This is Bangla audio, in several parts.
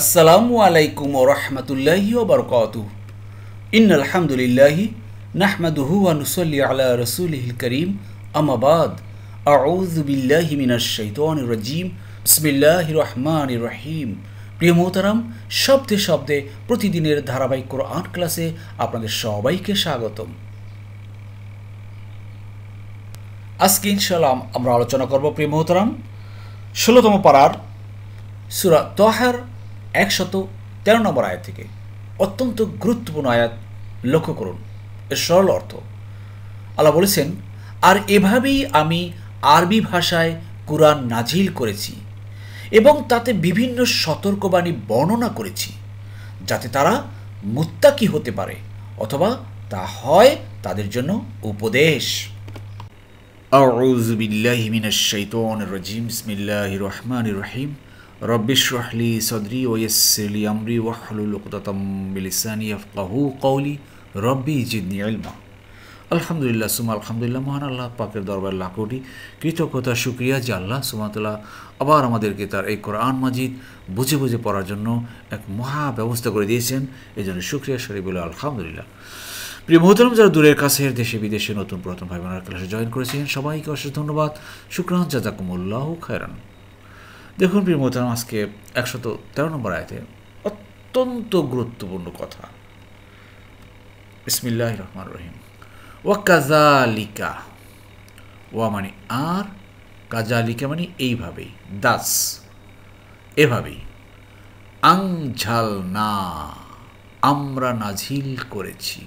আসসালামু আলাইকুম ও রহমতুল্লাহি বরকত ইন আলহামদুলিল্লাহি নাহমাদুহুয়ানুসল্লি আলা রসুলহিল করিম আমাবাদ আউজুবিল্লাহি মিনাশৈতন রাজিম বিসমিল্লাহ রহমান রহিম প্রিয় মোহতারাম শব্দে শব্দে প্রতিদিনের ধারাবাহিক আর্ট ক্লাসে আপনাদের সবাইকে স্বাগতম আজকে ইনশাল্লাহ আমরা আলোচনা করব প্রিয় মোহতারাম ষোলোতম পাড়ার সুরা তহার একশত তেরো নম্বর আয়াত থেকে অত্যন্ত গুরুত্বপূর্ণ আয়াত লক্ষ্য করুন এর সরল অর্থ আল্লাহ বলেছেন আর এভাবেই আমি আরবি ভাষায় কোরআন নাজিল করেছি এবং তাতে বিভিন্ন সতর্কবাণী বর্ণনা করেছি যাতে তারা মুত্তাকি হতে পারে অথবা তা হয় তাদের জন্য উপদেশ আউযু বিল্লাহি মিনাশ শাইতানির الرجيم বিসমিল্লাহির রহমানির রহিম সদরি ওয়েসলি আমরি আফকাহু কৌলি রব্বি জিদনি আলমা আলহামদুলিল্লাহ সুমা আলহামদুলিল্লাহ মহান আল্লাহ পাকের দরবার কৃতজ্ঞতা সুক্রিয়া যে আল্লাহ আবার আমাদেরকে তার এই কোরআন মাজিদ বুঝে বুঝে পড়ার জন্য এক মহা ব্যবস্থা করে দিয়েছেন এই জন্য সুক্রিয়া শরীফ আলহামদুলিল্লাহ প্রিয় মহতরম যারা দূরের কাছের দেশে বিদেশে নতুন প্রথম ভাই বোনার ক্লাসে জয়েন করেছেন সবাইকে অশেষ ধন্যবাদ শুক্রান জাজাকুমুল্লাহ খায়রান দেখুন প্রিয় মোহতারাম আজকে একশত তেরো নম্বর আয়তে অত্যন্ত গুরুত্বপূর্ণ কথা ইসমিল্লাহ রহমান রহিম ওয়া কাজালিকা ওয়া মানে আর কাজালিকা মানে এইভাবেই দাস এভাবেই আংঝাল না আমরা নাজিল করেছি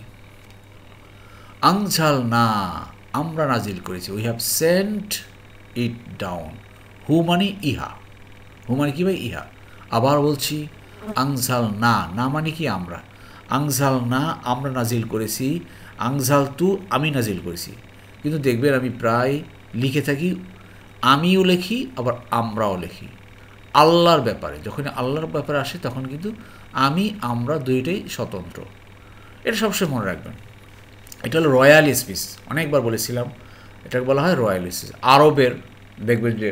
আংঝাল না আমরা নাজিল করেছি we have sent it down হু মানে ইহা ও মানে কি ভাই ইহা আবার বলছি আংঝাল না না মানে কি আমরা আংঝাল না আমরা নাজিল করেছি আংঝাল তু আমি নাজিল করেছি কিন্তু দেখবেন আমি প্রায় লিখে থাকি আমিও লেখি আবার আমরাও লেখি আল্লাহর ব্যাপারে যখন আল্লাহর ব্যাপারে আসে তখন কিন্তু আমি আমরা দুইটাই স্বতন্ত্র এটা সবসময় মনে রাখবেন এটা হলো রয়্যাল স্পিস অনেকবার বলেছিলাম এটাকে বলা হয় রয়্যাল স্পিস আরবের দেখবেন যে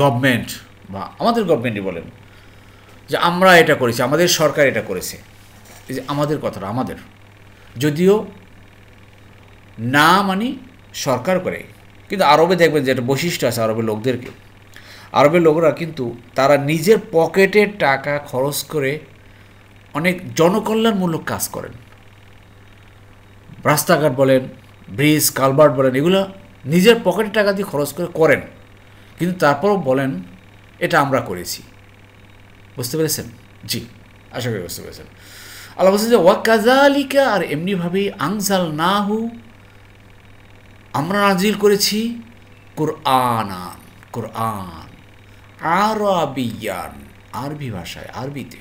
গভর্নমেন্ট বা আমাদের গভর্নমেন্টই বলেন যে আমরা এটা করেছি আমাদের সরকার এটা করেছে এই যে আমাদের কথাটা আমাদের যদিও না মানি সরকার করে কিন্তু আরবে দেখবেন যে একটা বৈশিষ্ট্য আছে আরবের লোকদেরকে আরবের লোকরা কিন্তু তারা নিজের পকেটের টাকা খরচ করে অনেক জনকল্যাণমূলক কাজ করেন রাস্তাঘাট বলেন ব্রিজ কালভার্ট বলেন এগুলো নিজের পকেটের টাকা দিয়ে খরচ করে করেন কিন্তু তারপরও বলেন এটা আমরা করেছি বুঝতে পেরেছেন জি আশা করি বুঝতে পেরেছেন আল্লাহ বলছেন যে ওয়াকাজালিকা আর এমনিভাবেই আংজাল হু আমরা নাজিল করেছি কোরআন কোরআন আর আরবি ভাষায় আরবিতে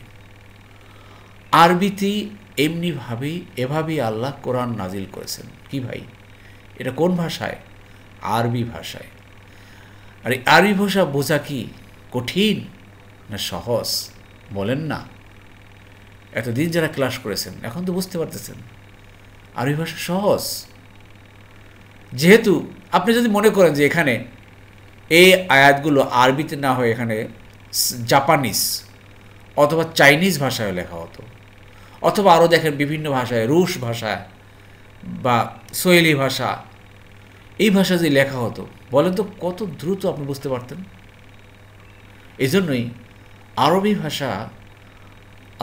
আরবিতে এমনিভাবেই এভাবেই আল্লাহ কোরআন নাজিল করেছেন কি ভাই এটা কোন ভাষায় আরবি ভাষায় আর এই আরবি ভাষা বোঝা কি কঠিন না সহজ বলেন না এতদিন যারা ক্লাস করেছেন এখন তো বুঝতে পারতেছেন আরবি ভাষা সহজ যেহেতু আপনি যদি মনে করেন যে এখানে এই আয়াতগুলো আরবিতে না হয়ে এখানে জাপানিজ অথবা চাইনিজ ভাষায় লেখা হতো অথবা আরও দেখেন বিভিন্ন ভাষায় রুশ ভাষায় বা সোয়েলি ভাষা এই ভাষা যদি লেখা হতো বলেন তো কত দ্রুত আপনি বুঝতে পারতেন এই জন্যই আরবি ভাষা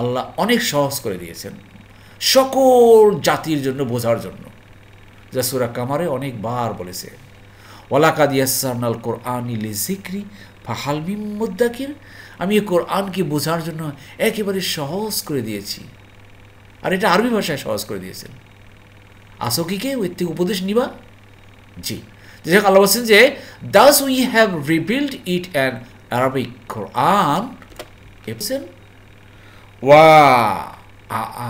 আল্লাহ অনেক সহজ করে দিয়েছেন সকল জাতির জন্য বোঝার জন্য যা সুরা কামারে অনেকবার বলেছে ওলাকাদ ইয়াসানাল কোরআন ইলি সিকরি মুদ্দাকির আমি কোরআনকে বোঝার জন্য একেবারে সহজ করে দিয়েছি আর এটা আরবি ভাষায় সহজ করে দিয়েছেন আসকিকে কি থেকে উপদেশ নিবা জি যাই আল্লাহ বলছেন যে thus we have revealed it an Arabic Quran এবসেন ওয়া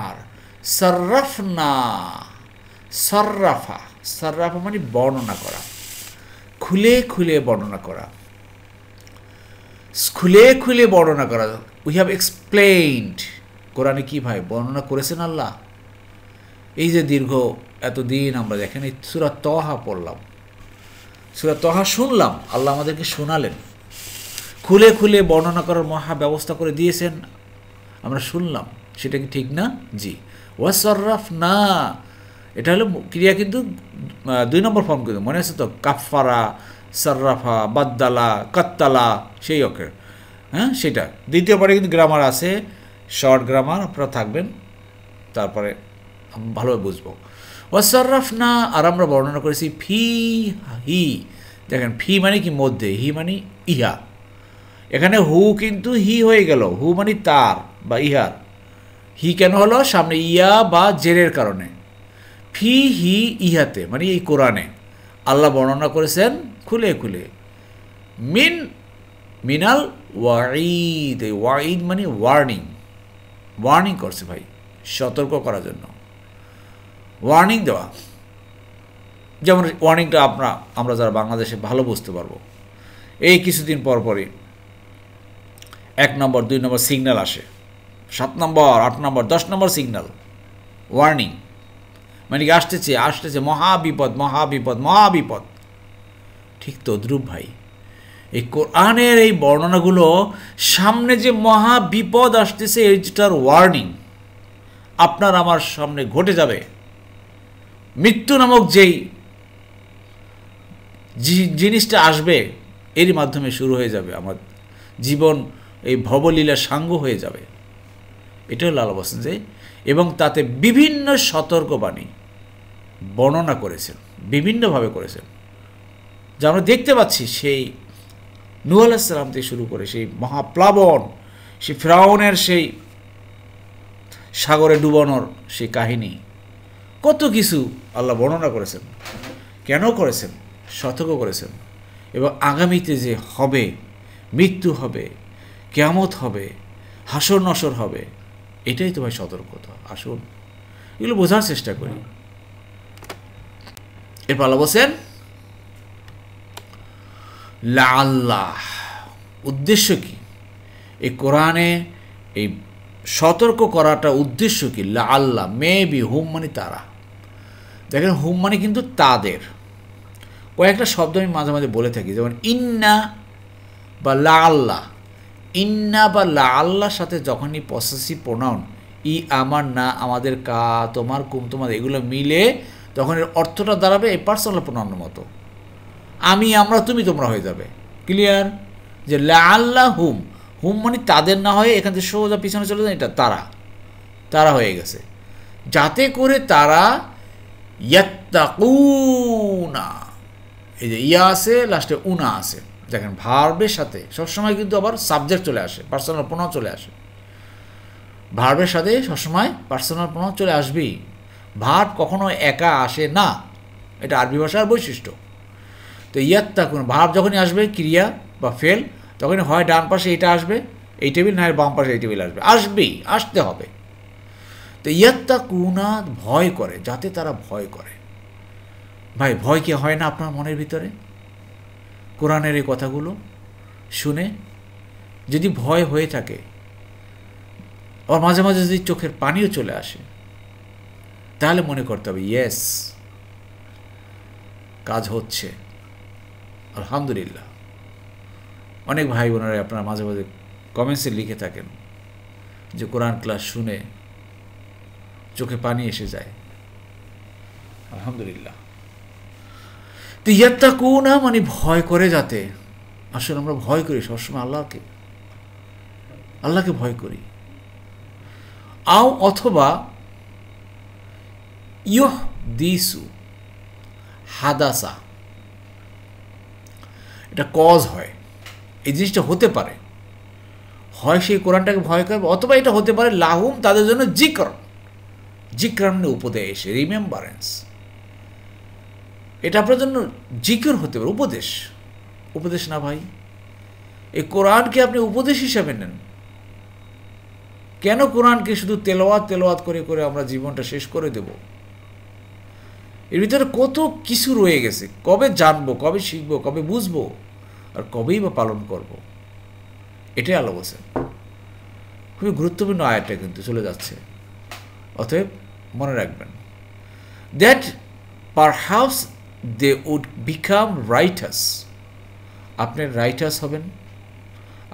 আর সর্রাফনা সর্রাফা সর্রাফা মানে বর্ণনা করা খুলে খুলে বর্ণনা করা খুলে খুলে বর্ণনা করা উই হ্যাভ এক্সপ্লেইনড কোরআনে কী ভাই বর্ণনা করেছেন আল্লাহ এই যে দীর্ঘ এতদিন আমরা দেখেন এই সুরা তহা পড়লাম সুরা তহা শুনলাম আল্লাহ আমাদেরকে শোনালেন খুলে খুলে বর্ণনা করার মহা ব্যবস্থা করে দিয়েছেন আমরা শুনলাম সেটা কি ঠিক না জি ওয়াসরফ না এটা হলো ক্রিয়া কিন্তু দুই নম্বর ফর্ম কিন্তু মনে আছে তো কাফারা সর্রাফা বাদ্দালা কাত্তালা সেই অকের হ্যাঁ সেটা দ্বিতীয় পারে কিন্তু গ্রামার আছে শর্ট গ্রামার আপনারা থাকবেন তারপরে ভালোভাবে বুঝবো ওয়াসাররাফনা আর আমরা বর্ণনা করেছি ফি হি দেখেন ফি মানে কি মধ্যে হি মানে ইহা এখানে হু কিন্তু হি হয়ে গেল হু মানে তার বা ইহার হি কেন হলো সামনে ইয়া বা জেরের কারণে ফি হি ইহাতে মানে এই কোরআনে আল্লাহ বর্ণনা করেছেন খুলে খুলে মিন মিনাল ওয়াঈদ ওয়াঈদ মানে ওয়ার্নিং ওয়ার্নিং করছে ভাই সতর্ক করার জন্য ওয়ার্নিং দেওয়া যেমন ওয়ার্নিংটা আপনার আমরা যারা বাংলাদেশে ভালো বুঝতে পারবো এই কিছুদিন পর পরই এক নম্বর দুই নম্বর সিগন্যাল আসে সাত নম্বর আট নম্বর দশ নম্বর সিগন্যাল ওয়ার্নিং মানে কি আসতেছে আসতেছে মহাবিপদ মহাবিপদ মহাবিপদ ঠিক তো তদ্রুপ ভাই এই কোরআনের এই বর্ণনাগুলো সামনে যে মহাবিপদ আসতেছে এইটার ওয়ার্নিং আপনার আমার সামনে ঘটে যাবে মৃত্যু নামক যেই জিনিসটা আসবে এরই মাধ্যমে শুরু হয়ে যাবে আমার জীবন এই ভবলীলা সাঙ্গ হয়ে যাবে এটাও লাল লালা বসেন যে এবং তাতে বিভিন্ন সতর্কবাণী বর্ণনা করেছেন বিভিন্নভাবে করেছেন যা আমরা দেখতে পাচ্ছি সেই নু আলাহিসাল্লাম থেকে শুরু করে সেই মহাপ্লাবন সেই ফ্রাউনের সেই সাগরে ডুবানোর সেই কাহিনী কত কিছু আল্লাহ বর্ণনা করেছেন কেন করেছেন সতর্ক করেছেন এবং আগামীতে যে হবে মৃত্যু হবে কেয়ামত হবে হাসর নসর হবে এটাই তোমায় সতর্কতা আসুন এগুলো বোঝার চেষ্টা করি এরপর আল্লাহ বলছেন আল্লাহ উদ্দেশ্য কি এই কোরআনে এই সতর্ক করাটা উদ্দেশ্য কি লা আল্লাহ মে বি হুম মানে তারা দেখেন হুম মানে কিন্তু তাদের কয়েকটা শব্দ আমি মাঝে মাঝে বলে থাকি যেমন ইন্না বা লা আল্লাহ ইন্না বা লা আল্লাহর সাথে যখনই পসেসিভ প্রোনাউন ই আমার না আমাদের কা তোমার কুম তোমার এগুলো মিলে তখন এর অর্থটা দাঁড়াবে এই পার্সোনাল প্রোনাউনের মতো আমি আমরা তুমি তোমরা হয়ে যাবে ক্লিয়ার যে লা আল্লাহ হুম হুম মানে তাদের না হয়ে এখান থেকে সোজা পিছনে চলে যায় এটা তারা তারা হয়ে গেছে যাতে করে তারা ইয়াত্তাকুনা এই যে ইয়া আছে লাস্টে উনা আছে দেখেন ভার্বের সাথে সবসময় কিন্তু আবার সাবজেক্ট চলে আসে পার্সোনাল প্রণাম চলে আসে ভার্বের সাথে সবসময় পার্সোনাল প্রণাম চলে আসবেই ভার্ব কখনো একা আসে না এটা আরবি ভাষার বৈশিষ্ট্য তো ইয়াত্তাকুন ভার্ব যখনই আসবে ক্রিয়া বা ফেল তখনই হয় ডান পাশে এটা আসবে এই টেবিল না বাম পাশে এই টেবিল আসবে আসবেই আসতে হবে তো ইয়াত্তা কুনা ভয় করে যাতে তারা ভয় করে ভাই ভয় কি হয় না আপনার মনের ভিতরে কোরআনের এই কথাগুলো শুনে যদি ভয় হয়ে থাকে আবার মাঝে মাঝে যদি চোখের পানিও চলে আসে তাহলে মনে করতে হবে ইয়েস কাজ হচ্ছে আলহামদুলিল্লাহ অনেক ভাই বোনেরা আপনারা মাঝে মাঝে কমেন্টসে লিখে থাকেন যে কোরআন ক্লাস শুনে চোখে পানি এসে যায় আলহামদুলিল্লাহ তো ইয়াত্তা না মানে ভয় করে যাতে আসলে আমরা ভয় করি সবসময় আল্লাহকে আল্লাহকে ভয় করি আও অথবা ইহ দিসু হাদাসা এটা কজ হয় এই জিনিসটা হতে পারে হয় সেই কোরআনটাকে ভয় করে অথবা এটা হতে পারে লাহুম তাদের জন্য জিকর জিক্রামনে উপদেশ রিমেম্বারেন্স এটা আপনার জন্য জিকির হতে পারে উপদেশ উপদেশ না ভাই এই কোরআনকে আপনি উপদেশ হিসাবে নেন কেন কোরআনকে শুধু তেলোয়াত তেলোয়াত করে করে আমরা জীবনটা শেষ করে দেব এর ভিতরে কত কিছু রয়ে গেছে কবে জানবো কবে শিখবো কবে বুঝবো আর কবেই বা পালন করব। এটাই আলো বসে খুবই গুরুত্বপূর্ণ আয়াটা কিন্তু চলে যাচ্ছে অতএব মনে রাখবেন that house they would become righteous আপনি রাইটার্স হবেন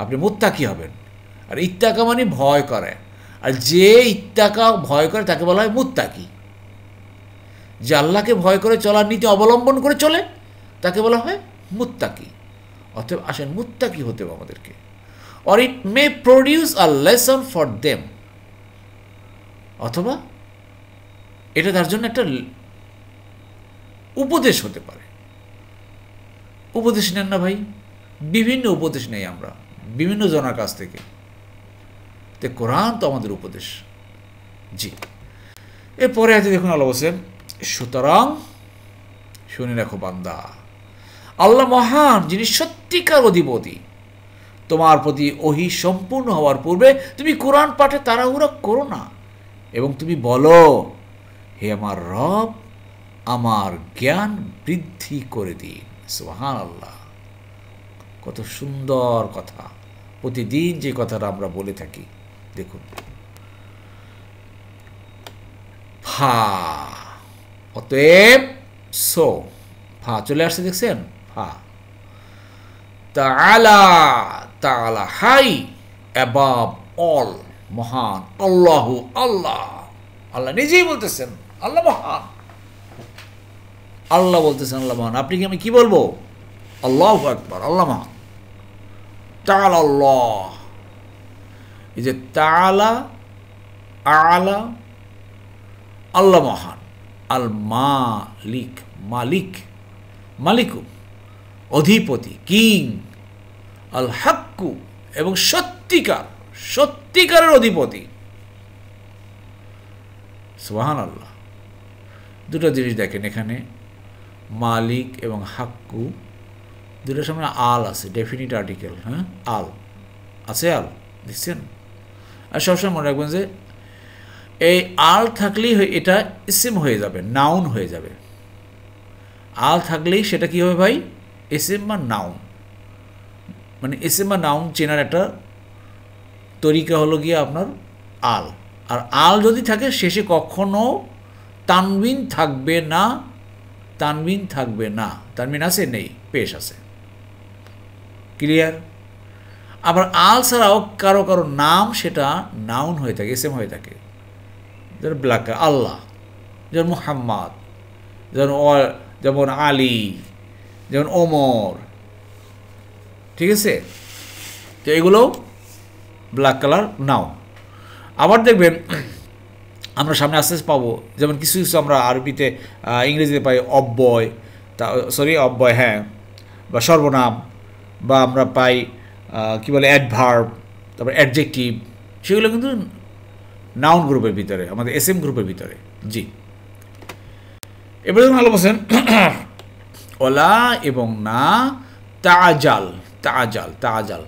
আপনি মুত্তাকি হবেন আর ইত্তাকা মানে ভয় করে আর যে ইত্তাকা ভয় করে তাকে বলা হয় মুত্তাকি যে আল্লাহকে ভয় করে চলার নীতি অবলম্বন করে চলে তাকে বলা হয় মুত্তাকি অতএব আসেন মুত্তাকি হতে হবে আমাদেরকে or it may produce a lesson for them অথবা এটা তার জন্য একটা উপদেশ হতে পারে উপদেশ নেন না ভাই বিভিন্ন উপদেশ নেই আমরা বিভিন্ন জনার কাছ থেকে তে কোরআন তো আমাদের উপদেশ জি এরপরে আছে দেখুন আল্লাহ বলছেন সুতরাং শুনে রাখো বান্দা আল্লাহ মহান যিনি সত্যিকার অধিপতি তোমার প্রতি ওহি সম্পূর্ণ হওয়ার পূর্বে তুমি কোরআন পাঠে তাড়াহুড়া করো না এবং তুমি বলো হে আমার রব আমার জ্ঞান বৃদ্ধি করে দিন সোহান আল্লাহ কত সুন্দর কথা প্রতিদিন যে কথাটা আমরা বলে থাকি দেখুন ফা অতএব সো ফা চলে আসছে দেখছেন ফা তা আলা হাই অ্যাবাব অল মহান আল্লাহ আল্লাহ আল্লাহ নিজেই বলতেছেন আল্লাহ মহান আল্লাহ বলতেছেন আল্লাহ মহান আপনি কি আমি কী বলবো আল্লাহ একবার আল্লাহ মহান তাল আল্লাহ এই যে তালা আলা আল্লাহ মহান আল মালিক মালিক মালিকু অধিপতি কিং আল হাক্কু এবং সত্যিকার সত্যিকারের অধিপতি সোহান আল্লাহ দুটো জিনিস দেখেন এখানে মালিক এবং হাক্কু দুটোর সামনে আল আছে ডেফিনিট আর্টিকেল হ্যাঁ আল আছে আল দেখছেন আর সবসময় মনে রাখবেন যে এই আল থাকলেই এটা এসএম হয়ে যাবে নাউন হয়ে যাবে আল থাকলেই সেটা কী হবে ভাই এসএম বা নাউন মানে এসএম বা নাউন চেনার একটা তরিকা হলো গিয়ে আপনার আল আর আল যদি থাকে শেষে কখনও তানবিন থাকবে না তানবিন থাকবে না তানবিন আছে নেই পেশ আছে ক্লিয়ার আবার আল ছাড়াও কারো কারো নাম সেটা নাউন হয়ে থাকে এসএম হয়ে থাকে যেমন ব্ল্যাক আল্লাহ যেমন মুহাম্মদ যেমন যেমন আলী যেমন ওমর ঠিক আছে তো এগুলো ব্ল্যাক কালার নাও আবার দেখবেন আমরা সামনে আস্তে আস্তে পাবো যেমন কিছু কিছু আমরা আরবিতে ইংরেজিতে পাই অব্যয় তা সরি অব্যয় হ্যাঁ বা সর্বনাম বা আমরা পাই কী বলে অ্যাডভার্ব তারপর অ্যাডজেক্টিভ সেগুলো কিন্তু নাউন গ্রুপের ভিতরে আমাদের এস এম গ্রুপের ভিতরে জি এবারে ভালো বলছেন ওলা এবং না তাজাল তাজাল তাজাল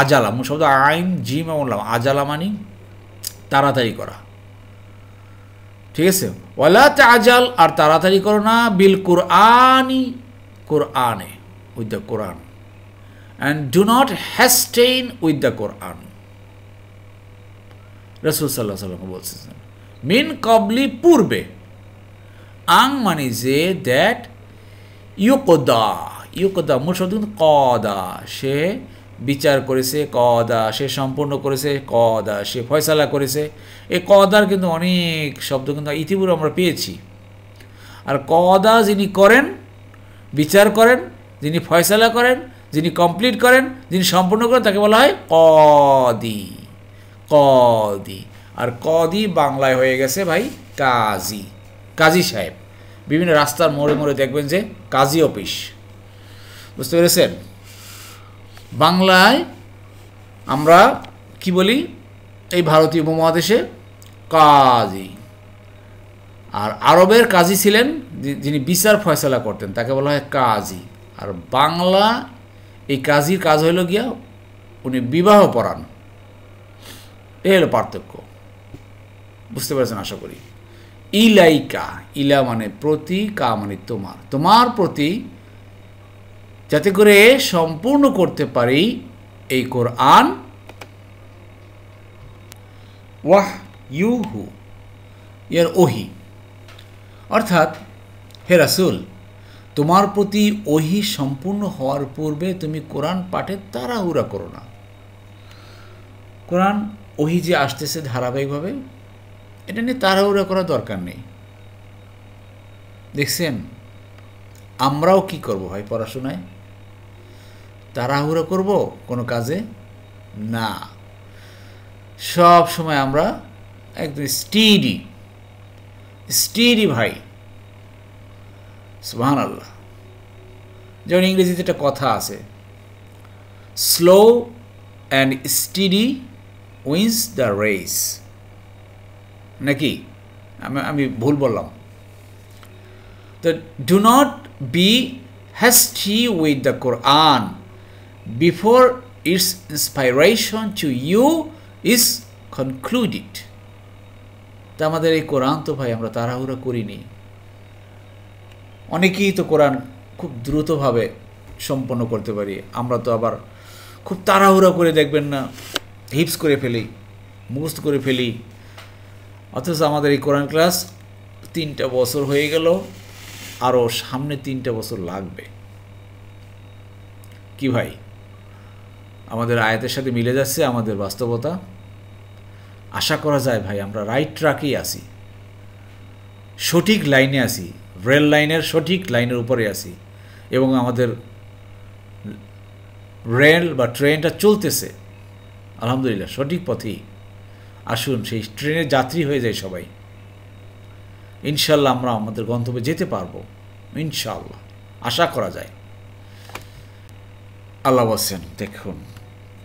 আজালা শব্দ আইন জিম এবং আজালা মানি তাড়াতাড়ি করা ঠিক আছে ওয়ালা তাজাল আর তাড়াতাড়ি করো না বিল কুরআনি কোরআনে with the Quran and do not hasten with the Quran রসুল সাল্লাহ সাল্লামকে বলছেন মিন কবলি পূর্বে আং মানে যে দ্যাট ইউকোদা ইউকোদা মূল শব্দ কদা সে বিচার করেছে কদা সে সম্পূর্ণ করেছে কদা সে ফয়সালা করেছে এই কদার কিন্তু অনেক শব্দ কিন্তু ইতিপূর্বে আমরা পেয়েছি আর কদা যিনি করেন বিচার করেন যিনি ফয়সালা করেন যিনি কমপ্লিট করেন যিনি সম্পূর্ণ করেন তাকে বলা হয় কদি কদি আর কদি বাংলায় হয়ে গেছে ভাই কাজী কাজী সাহেব বিভিন্ন রাস্তার মোড়ে মোড়ে দেখবেন যে কাজী অফিস বুঝতে পেরেছেন বাংলায় আমরা কি বলি এই ভারতীয় উপমহাদেশে কাজী আর আরবের কাজী ছিলেন যিনি বিচার ফয়সলা করতেন তাকে বলা হয় কাজী আর বাংলা এই কাজীর কাজ হইল গিয়া উনি বিবাহ পড়ান এ হলো পার্থক্য বুঝতে পারছেন আশা করি ইলাইকা ইলা মানে প্রতি কা মানে তোমার তোমার প্রতি যাতে করে সম্পূর্ণ করতে পারি এই কোরআন ওয়াহ ইউ হু ইয়ার ওহি অর্থাৎ হে রাসুল তোমার প্রতি ওহি সম্পূর্ণ হওয়ার পূর্বে তুমি কোরআন পাঠে তাড়াহুড়া করো না কোরআন ওহি যে আসতেছে ধারাবাহিকভাবে এটা নিয়ে তাড়াহুড়া করার দরকার নেই দেখছেন আমরাও কি করব ভাই পড়াশোনায় তাড়াহুড়ো করব কোনো কাজে না সব সময় আমরা একদম স্টিডি স্টিডি ভাই সুহান আল্লাহ যেমন ইংরেজিতে একটা কথা আছে slow and steady wins the race নাকি আমি আমি ভুল বললাম তো do not be hasty with the Quran before its inspiration to you is concluded তা আমাদের এই কোরআন তো ভাই আমরা তাড়াহুড়া করিনি অনেকেই তো কোরআন খুব দ্রুতভাবে সম্পন্ন করতে পারি আমরা তো আবার খুব তাড়াহুড়া করে দেখবেন না হিপস করে ফেলি মুখস্থ করে ফেলি অথচ আমাদের এই কোরআন ক্লাস তিনটা বছর হয়ে গেল আরও সামনে তিনটা বছর লাগবে কি ভাই আমাদের আয়াতের সাথে মিলে যাচ্ছে আমাদের বাস্তবতা আশা করা যায় ভাই আমরা রাইট ট্রাকেই আসি সঠিক লাইনে আসি রেল লাইনের সঠিক লাইনের উপরে আসি এবং আমাদের রেল বা ট্রেনটা চলতেছে আলহামদুলিল্লাহ সঠিক পথেই আসুন সেই ট্রেনের যাত্রী হয়ে যায় সবাই ইনশাল্লাহ আমরা আমাদের গন্তব্যে যেতে পারবো ইনশাল্লাহ আশা করা যায় আল্লাহ বসেন দেখুন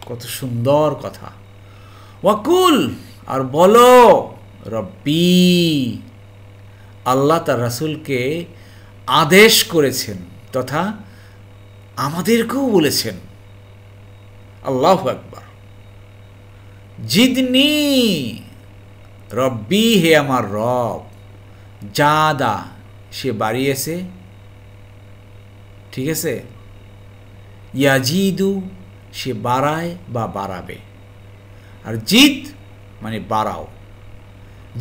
কত সুন্দর কথা ওয়াকুল আর বলো রব্বি আল্লাহ তার রাসুলকে আদেশ করেছেন তথা আমাদেরকেও বলেছেন আল্লাহ একবার জিদনি রব্বি হে আমার রব যা দা সে বাড়িয়েছে ঠিক আছে ইয়াজিদু সে বাড়ায় বা বাড়াবে আর জিদ মানে বাড়াও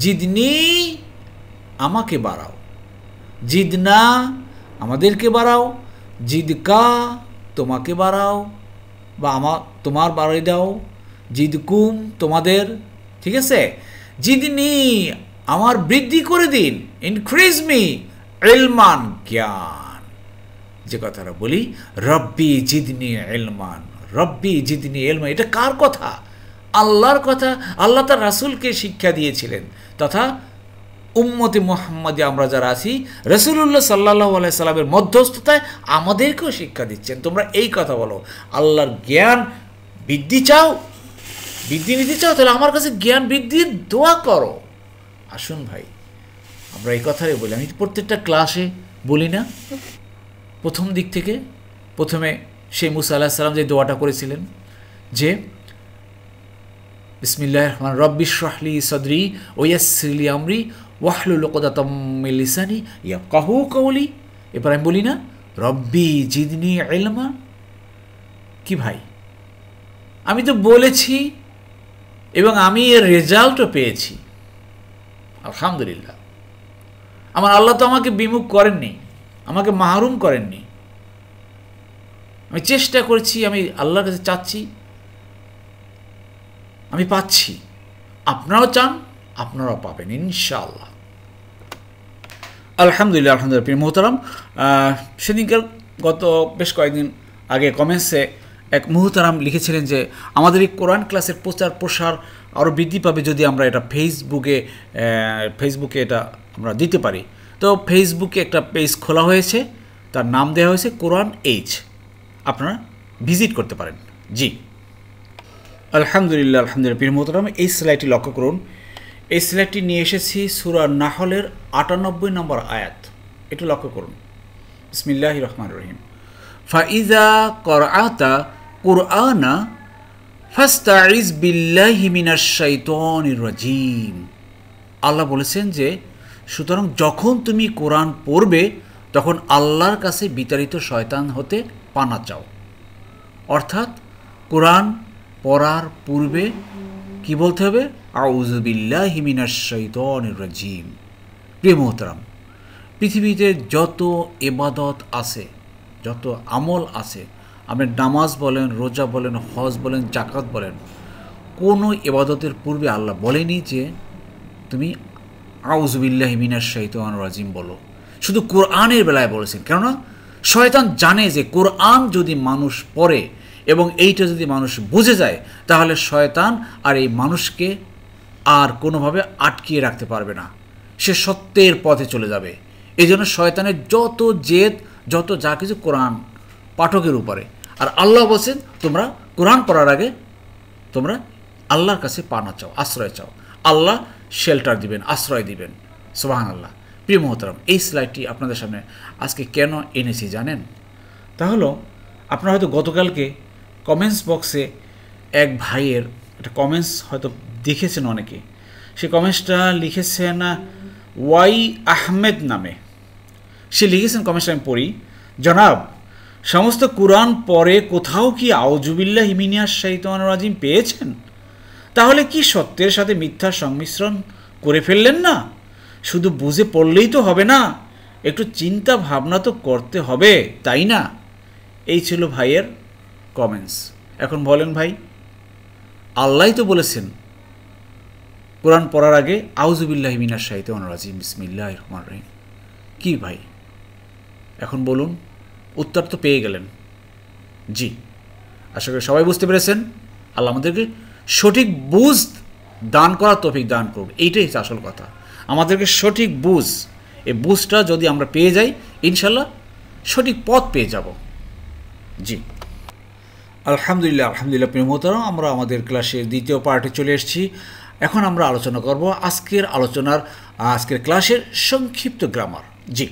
জিদ নেই আমাকে বাড়াও জিদ না আমাদেরকে বাড়াও জিদ কা তোমাকে বাড়াও বা আমার তোমার বাড়াই দাও জিদ কুম তোমাদের ঠিক আছে জিদ নেই আমার বৃদ্ধি করে দিন ইনক্রিজ মি এলমান জ্ঞান যে কথাটা বলি রব্বি জিদনি এলমান রব্বি জিদিনী এলমা এটা কার কথা আল্লাহর কথা আল্লাহ তার রাসুলকে শিক্ষা দিয়েছিলেন তথা উম্মতি মোহাম্মদে আমরা যারা আছি রসুল্লাহ সাল্লাহ সাল্লামের মধ্যস্থতায় আমাদেরকেও শিক্ষা দিচ্ছেন তোমরা এই কথা বলো আল্লাহর জ্ঞান বৃদ্ধি চাও বৃদ্ধি নিতে চাও তাহলে আমার কাছে জ্ঞান বৃদ্ধির দোয়া করো আসুন ভাই আমরা এই কথাই বলি আমি প্রত্যেকটা ক্লাসে বলি না প্রথম দিক থেকে প্রথমে সেই মুসা আল্লাহ সাল্লাম যে দোয়াটা করেছিলেন যে বিসমিল্লাহ রহমান রব্বিশ রাহলি সদরি ওয়াসলি আমরি ওয়াহলু লোকদাতমিলিসানি ইয়া কাহু কৌলি এবার আমি বলি না রব্বি জিদনি এলমা কি ভাই আমি তো বলেছি এবং আমি এর রেজাল্টও পেয়েছি আলহামদুলিল্লাহ আমার আল্লাহ তো আমাকে বিমুখ করেননি আমাকে মাহরুম করেননি আমি চেষ্টা করেছি আমি আল্লাহর কাছে চাচ্ছি আমি পাচ্ছি আপনারাও চান আপনারাও পাবেন ইনশাআল্লাহ আলহামদুলিল্লাহ আলহামদুলিল্লাহ প্রিয় মোহতারাম সেদিনকার গত বেশ কয়েকদিন আগে কমেন্টসে এক মোহতারাম লিখেছিলেন যে আমাদের এই কোরআন ক্লাসের প্রচার প্রসার আরও বৃদ্ধি পাবে যদি আমরা এটা ফেসবুকে ফেসবুকে এটা আমরা দিতে পারি তো ফেসবুকে একটা পেজ খোলা হয়েছে তার নাম দেওয়া হয়েছে কোরআন এইচ আপনারা ভিজিট করতে পারেন জি আলহামদুলিল্লাহ আলহামদুলিল্লাহ পীর মোহতরাম এই সেলাইটি লক্ষ্য করুন এই সেলাইটি নিয়ে এসেছি সুরা নাহলের আটানব্বই নম্বর আয়াত এটা লক্ষ্য করুন ইসমিল্লাহ রহমান রহিম ফাইজা করআতা কুরআনা ইজ বিল্লাহি মিনাশ শাইতানির রাজিম আল্লাহ বলেছেন যে সুতরাং যখন তুমি কোরআন পড়বে তখন আল্লাহর কাছে বিতাড়িত শয়তান হতে পানা চাও অর্থাৎ কোরআন পড়ার পূর্বে কি বলতে হবে আউজবিল্লা হিমিনা পৃথিবীতে যত এবাদত আছে যত আমল আছে আপনি নামাজ বলেন রোজা বলেন হজ বলেন জাকাত বলেন কোনো এবাদতের পূর্বে আল্লাহ বলেনি যে তুমি আউজবিল্লাহ মিনার শাহিত রাজিম বলো শুধু কোরআনের বেলায় বলেছেন কেননা শয়তান জানে যে কোরআন যদি মানুষ পড়ে এবং এইটা যদি মানুষ বুঝে যায় তাহলে শয়তান আর এই মানুষকে আর কোনোভাবে আটকিয়ে রাখতে পারবে না সে সত্যের পথে চলে যাবে এই জন্য শয়তানের যত জেদ যত যা কিছু কোরআন পাঠকের উপরে আর আল্লাহ বলছেন তোমরা কোরআন পড়ার আগে তোমরা আল্লাহর কাছে পানা চাও আশ্রয় চাও আল্লাহ শেল্টার দিবেন আশ্রয় দিবেন সোহান আল্লাহ প্রিয় মহতরম এই স্লাইডটি আপনাদের সামনে আজকে কেন এনেছি জানেন তা হলো আপনারা হয়তো গতকালকে কমেন্টস বক্সে এক ভাইয়ের একটা কমেন্টস হয়তো দেখেছেন অনেকে সে কমেন্টসটা লিখেছেন ওয়াই আহমেদ নামে সে লিখেছেন কমেন্টসটা আমি পড়ি জনাব সমস্ত কোরআন পরে কোথাও কি আউজুবিল্লাহ হিমিনিয়াস শাহিতান রাজিম পেয়েছেন তাহলে কি সত্যের সাথে মিথ্যার সংমিশ্রণ করে ফেললেন না শুধু বুঝে পড়লেই তো হবে না একটু চিন্তা ভাবনা তো করতে হবে তাই না এই ছিল ভাইয়ের কমেন্টস এখন বলেন ভাই আল্লাহ তো বলেছেন কোরআন পড়ার আগে আউজুবিল্লাহ মিনার সাহিতে অনারাজি বিসমিল্লাহ রহমান রহিম কী ভাই এখন বলুন উত্তর তো পেয়ে গেলেন জি আশা করি সবাই বুঝতে পেরেছেন আল্লাহ আমাদেরকে সঠিক বুঝ দান করার তফিক দান করুন এইটাই আসল কথা আমাদেরকে সঠিক বুঝ এই বুঝটা যদি আমরা পেয়ে যাই ইনশাল্লাহ সঠিক পথ পেয়ে যাব জি আলহামদুলিল্লাহ আলহামদুলিল্লাহ প্রেমতারাও আমরা আমাদের ক্লাসের দ্বিতীয় পার্টে চলে এসেছি এখন আমরা আলোচনা করব আজকের আলোচনার আজকের ক্লাসের সংক্ষিপ্ত গ্রামার জি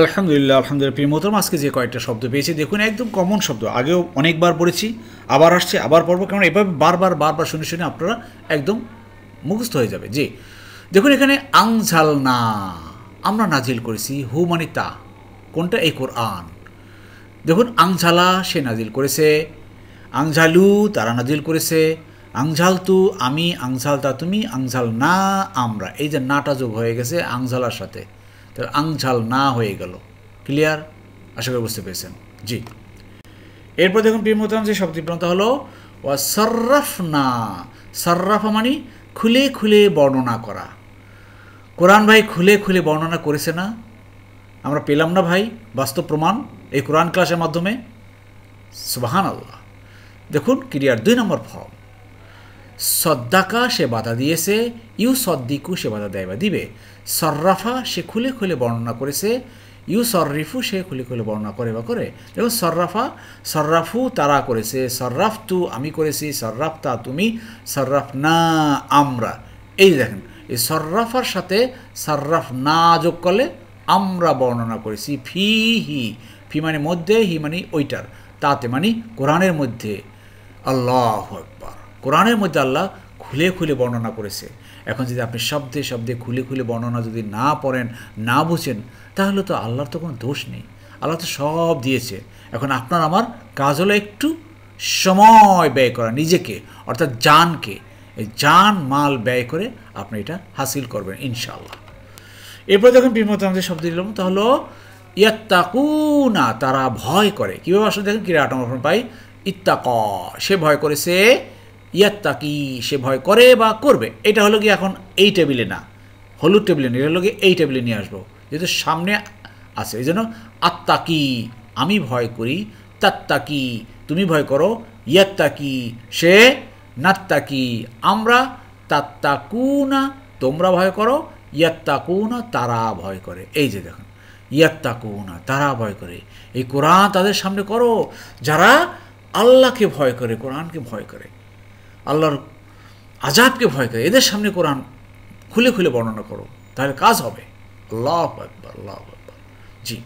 আলহামদুলিল্লাহ আলহামদুলিল্লাহ প্রিয়মতরম আজকে যে কয়েকটা শব্দ পেয়েছি দেখুন একদম কমন শব্দ আগেও অনেকবার পড়েছি আবার আসছে আবার পড়ব কারণ এভাবে বারবার বারবার শুনে শুনে আপনারা একদম মুখস্থ হয়ে যাবে জি দেখুন এখানে আংঝালনা আমরা নাজিল করেছি হু মানে তা কোনটা এই কোরআন দেখুন আংঝালা সে নাজিল করেছে আংঝালু তারা নাজিল করেছে আংঝালতু তু আমি আংঝালতা তা তুমি আংঝাল না আমরা এই যে নাটা যোগ হয়ে গেছে আংঝালার সাথে তাহলে আংঝাল না হয়ে গেল ক্লিয়ার আশা করি বুঝতে পেরেছেন জি এরপর দেখুন প্রিয় মতাম যে শব্দ হলো ওয়া সর্রাফ না সর্রাফা মানে খুলে খুলে বর্ণনা করা কোরআন ভাই খুলে খুলে বর্ণনা করেছে না আমরা পেলাম না ভাই বাস্তব প্রমাণ এই কোরআন ক্লাসের মাধ্যমে সুবাহান আল্লাহ দেখুন ক্রিয়ার দুই নম্বর ফর্ম সদ্দাকা সে বাধা দিয়েছে ইউ সদ্দিকু সে বাধা দেয় বা দিবে সর্রাফা সে খুলে খুলে বর্ণনা করেছে ইউ সররিফু সে খুলে খুলে বর্ণনা করে বা করে যেমন সররাফা সররাফু তারা করেছে সর্রাফ তু আমি করেছি সর্রাফ তা তুমি সররাফ না আমরা এই দেখেন এই সররাফার সাথে সররাফ না যোগ করলে আমরা বর্ণনা করেছি ফি হি ফি মানে মধ্যে হি মানে ওইটার তাতে মানে কোরআনের মধ্যে আল্লাহ একবার কোরআনের মধ্যে আল্লাহ খুলে খুলে বর্ণনা করেছে এখন যদি আপনি শব্দে শব্দে খুলে খুলে বর্ণনা যদি না পড়েন না বুঝেন তাহলে তো আল্লাহর তো কোনো দোষ নেই আল্লাহ তো সব দিয়েছে এখন আপনার আমার কাজ হলো একটু সময় ব্যয় করা নিজেকে অর্থাৎ জানকে জান মাল ব্যয় করে আপনি এটা হাসিল করবেন ইনশাল্লাহ এরপরে যখন বিমত আমাদের শব্দ দিলাম তা হলো না তারা ভয় করে কীভাবে আসলে দেখেন কিরা আটমর্পণ পাই ইত্তাক সে ভয় করেছে ইয়াত্তাকি সে ভয় করে বা করবে এটা হলো কি এখন এই টেবিলে না হলুদ টেবিলে নিয়ে এটা হলো কি এই টেবিলে নিয়ে আসবো যেহেতু সামনে আছে এই জন্য আত্মা কি আমি ভয় করি তাত্তা কি তুমি ভয় করো ইয়াত্তা কি সে নাত্তা কি আমরা তাত্তা কুনা তোমরা ভয় করো ইয়াত্তা কুনা তারা ভয় করে এই যে দেখুন ইয়াত্তা কুনা তারা ভয় করে এই কোরআন তাদের সামনে করো যারা আল্লাহকে ভয় করে কোরআনকে ভয় করে আল্লাহর আজাবকে ভয় করে এদের সামনে কোরআন খুলে খুলে বর্ণনা করো তাহলে কাজ হবে জি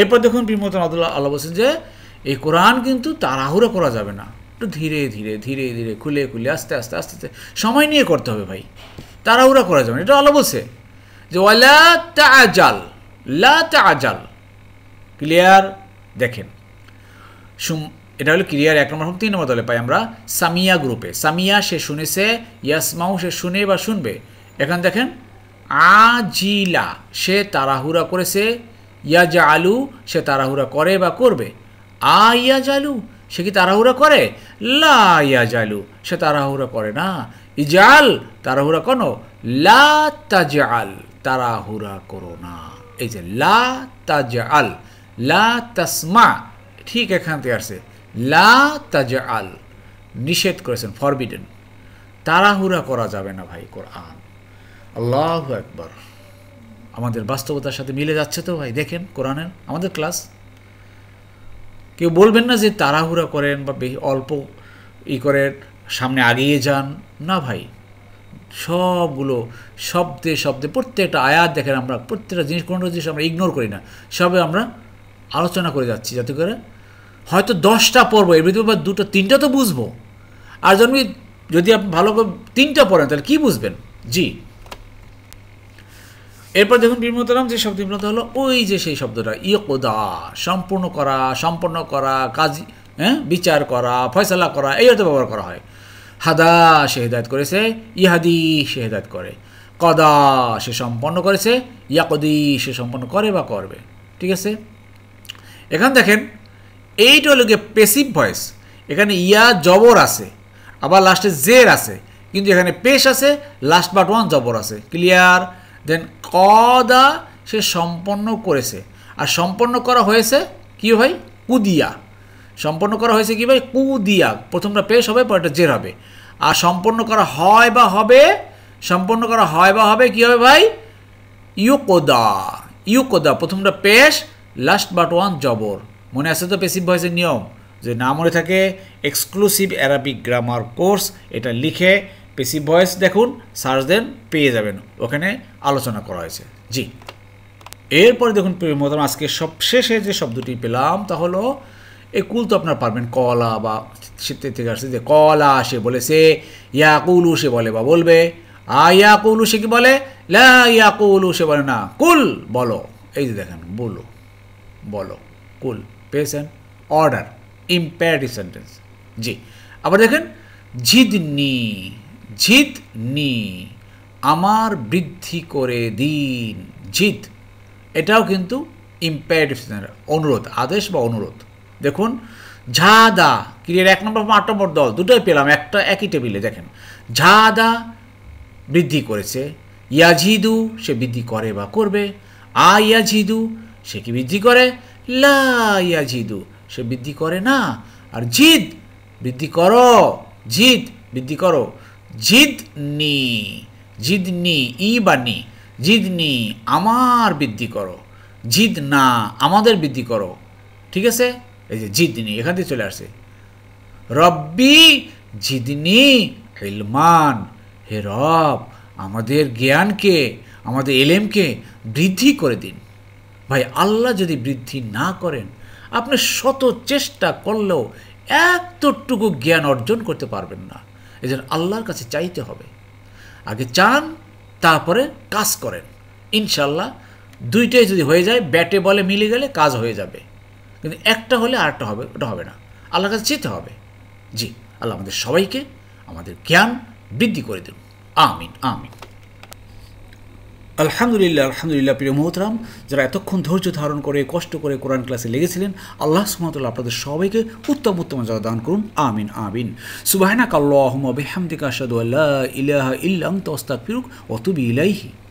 এরপর দেখুন বিমতন আবদুল্লাহ আল্লাহ বলছেন যে এই কোরআন কিন্তু তাড়াহুড়ো করা যাবে না একটু ধীরে ধীরে ধীরে ধীরে খুলে খুলে আস্তে আস্তে আস্তে আস্তে সময় নিয়ে করতে হবে ভাই তাড়াহুড়া করা যাবে না এটা আল্লাহ বলছে যে আজাল আজাল ক্লিয়ার দেখেন এটা হলো ক্রিয়ার এক নম্বর তিন নম্বর দলে পাই আমরা সামিয়া গ্রুপে সামিয়া সে শুনেছে ইয়াসমাউ সে শুনে বা শুনবে এখন দেখেন আজিলা সে তাড়াহুড়া করেছে ইয়াজা আলু সে তাড়াহুড়া করে বা করবে আ ইয়াজ আলু সে কি তাড়াহুড়া করে লা ইয়াজ আলু সে তাড়াহুড়া করে না ইজাল তাড়াহুড়া কোনো লা তাজাল তাড়াহুড়া করো না এই যে লা তাজাল লা তাসমা ঠিক এখান থেকে আসছে লা তাজাল নিষেধ করেছেন ফরবিডেন তাড়াহুড়া করা যাবে না ভাই কোরআন আল্লাহ একবার আমাদের বাস্তবতার সাথে মিলে যাচ্ছে তো ভাই দেখেন কোরআনের আমাদের ক্লাস কেউ বলবেন না যে তাড়াহুড়া করেন বা অল্প ই করেন সামনে আগিয়ে যান না ভাই সবগুলো শব্দে শব্দে প্রত্যেকটা আয়াত দেখেন আমরা প্রত্যেকটা জিনিস কোনো জিনিস আমরা ইগনোর করি না সবে আমরা আলোচনা করে যাচ্ছি যাতে করে হয়তো দশটা পর্ব এর ভিতরে বা দুটো তিনটা তো বুঝবো আর যদি যদি আপনি ভালো করে তিনটা পড়েন তাহলে কী বুঝবেন জি এরপর দেখুন বিমতলাম যে শব্দ বিমত হলো ওই যে সেই শব্দটা ইয়কোদা সম্পূর্ণ করা সম্পন্ন করা কাজ হ্যাঁ বিচার করা ফয়সলা করা এই অর্থে ব্যবহার করা হয় হাদা সে হেদায়ত করেছে ইহাদি সে হেদায়ত করে কদা সে সম্পন্ন করেছে ইয়াকদি সে সম্পন্ন করে বা করবে ঠিক আছে এখান দেখেন এইটা হলো গিয়ে পেসিভ ভয়েস এখানে ইয়া জবর আছে আবার লাস্টে জের আছে কিন্তু এখানে পেশ আছে লাস্ট বাট ওয়ান জবর আছে ক্লিয়ার দেন কদা সে সম্পন্ন করেছে আর সম্পন্ন করা হয়েছে কি ভাই কুদিয়া সম্পন্ন করা হয়েছে কি ভাই কুদিয়া প্রথমটা পেশ হবে পরেরটা জের হবে আর সম্পন্ন করা হয় বা হবে সম্পন্ন করা হয় বা হবে কি হবে ভাই ইউকোদা ইউকোদা প্রথমটা পেশ লাস্ট বাট ওয়ান জবর মনে আছে তো পেসিভ ভয়েসের নিয়ম যে না মনে থাকে এক্সক্লুসিভ অ্যারাবিক গ্রামার কোর্স এটা লিখে পেসি ভয়েস দেখুন সার্চ দেন পেয়ে যাবেন ওখানে আলোচনা করা হয়েছে জি এরপরে দেখুন মতন আজকে সবশেষে যে শব্দটি পেলাম তা হলো এই কুল তো আপনার পারবেন কলা বা শীতের থেকে আসছে যে কলা সে বলে সে ইয়া কুলু সে বলে বা বলবে আ ইয়া কুলু সে কি বলে লা কুলু সে বলে না কুল বলো এই যে দেখেন বলো বলো কুল পেয়েছেন অর্ডার ইম্প্যারেটিভ সেন্টেন্স জি আবার দেখেন জিদনি জিত নি আমার বৃদ্ধি করে দিন জিত এটাও কিন্তু ইম্পারেটিভ অনুরোধ আদেশ বা অনুরোধ দেখুন ঝা দা ক্রিয়ার এক নম্বর আট নম্বর দল দুটোই পেলাম একটা একই টেবিলে দেখেন ঝা দা বৃদ্ধি করেছে ইয়াজিদু সে বৃদ্ধি করে বা করবে আ ইয়াজিদু সে কি বৃদ্ধি করে লা ইয়াজিদু সে বৃদ্ধি করে না আর জিদ বৃদ্ধি করো জিদ বৃদ্ধি করো জিদনি জিদনি ই বা নি জিদনি আমার বৃদ্ধি করো জিদ না আমাদের বৃদ্ধি করো ঠিক আছে এই যে জিদনি এখান থেকে চলে আসছে রব্বি জিদনি হেলমান হে রব আমাদের জ্ঞানকে আমাদের এলেমকে বৃদ্ধি করে দিন ভাই আল্লাহ যদি বৃদ্ধি না করেন আপনি শত চেষ্টা করলেও এতটুকু জ্ঞান অর্জন করতে পারবেন না এজন্য আল্লাহর কাছে চাইতে হবে আগে চান তারপরে কাজ করেন ইনশাল্লাহ দুইটাই যদি হয়ে যায় ব্যাটে বলে মিলে গেলে কাজ হয়ে যাবে কিন্তু একটা হলে আরেকটা হবে ওটা হবে না আল্লাহর কাছে চাইতে হবে জি আল্লাহ আমাদের সবাইকে আমাদের জ্ঞান বৃদ্ধি করে দিন আমিন আমিন আলহামদুলিল্লাহ আলহামদুলিল্লাহ প্রিয় মোহতরাম যারা এতক্ষণ ধৈর্য ধারণ করে কষ্ট করে কোরআন ক্লাসে লেগেছিলেন আল্লাহ সুমাতুল্লাহ আপনাদের সবাইকে উত্তম উত্তম জয় দান করুন আমিন আমিন সুবাহনা কাল্লাহমদিকা সাদু আল্লাহ ইলাহা ইল্লাং তস্তা ফিরুক অতুবি ইলাইহি